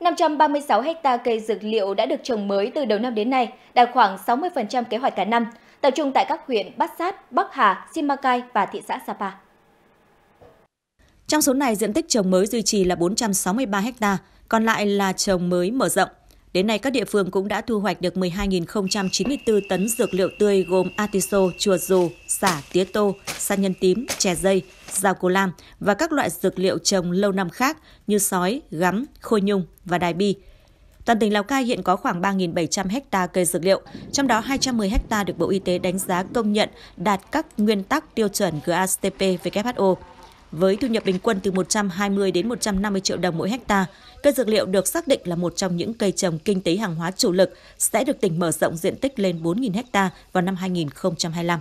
536 ha cây dược liệu đã được trồng mới từ đầu năm đến nay, đạt khoảng 60% kế hoạch cả năm, tập trung tại các huyện Bát Sát, Bắc Hà, Simacai và thị xã Sapa. Trong số này, diện tích trồng mới duy trì là 463 ha, còn lại là trồng mới mở rộng. Đến nay, các địa phương cũng đã thu hoạch được 12.094 tấn dược liệu tươi gồm atiso, chùa dù, xả, tía tô, sa nhân tím, chè dây, rau cô lam và các loại dược liệu trồng lâu năm khác như sói, gắm, khôi nhung và đài bi. Toàn tỉnh Lào Cai hiện có khoảng 3.700 ha cây dược liệu, trong đó 210 ha được Bộ Y tế đánh giá công nhận đạt các nguyên tắc tiêu chuẩn GACP WHO. Với thu nhập bình quân từ 120 đến 150 triệu đồng mỗi hecta, cây dược liệu được xác định là một trong những cây trồng kinh tế hàng hóa chủ lực sẽ được tỉnh mở rộng diện tích lên 4.000 hecta vào năm 2025.